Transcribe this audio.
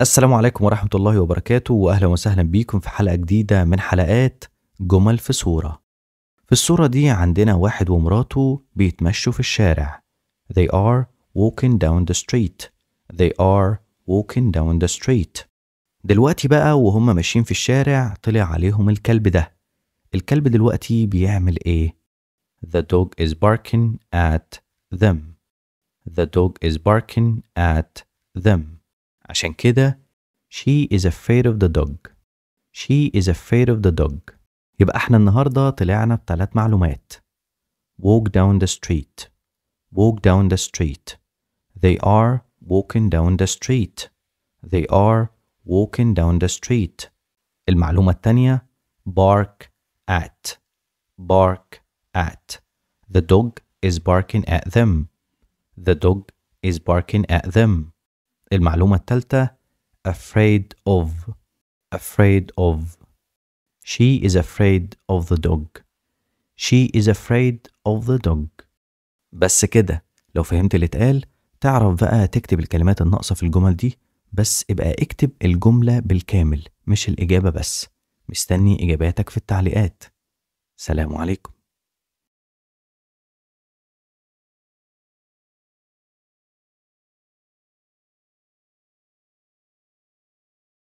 السلام عليكم ورحمة الله وبركاته وأهلا وسهلا بيكم في حلقة جديدة من حلقات جمل في صورة في الصورة دي عندنا واحد ومراته بيتمشوا في الشارع They are walking down the street They are walking down the street دلوقتي بقى وهم ماشيين في الشارع طلع عليهم الكلب ده الكلب دلوقتي بيعمل ايه؟ The dog is barking at them The dog is barking at them عشان كده she is afraid of the dog she is afraid of the dog يبقى احنا النهاردة طلعنا بثلاث معلومات walk down the street walk down the street they are walking down the street they are walking down the street المعلومة التانية bark at bark at the dog is barking at them the dog is barking at them المعلومة الثالثة afraid of afraid of she is afraid of the dog she is afraid of the dog بس كده لو فهمت اللي اتقال تعرف بقى تكتب الكلمات الناقصة في الجمل دي بس ابقى اكتب الجملة بالكامل مش الإجابة بس مستني إجاباتك في التعليقات سلام عليكم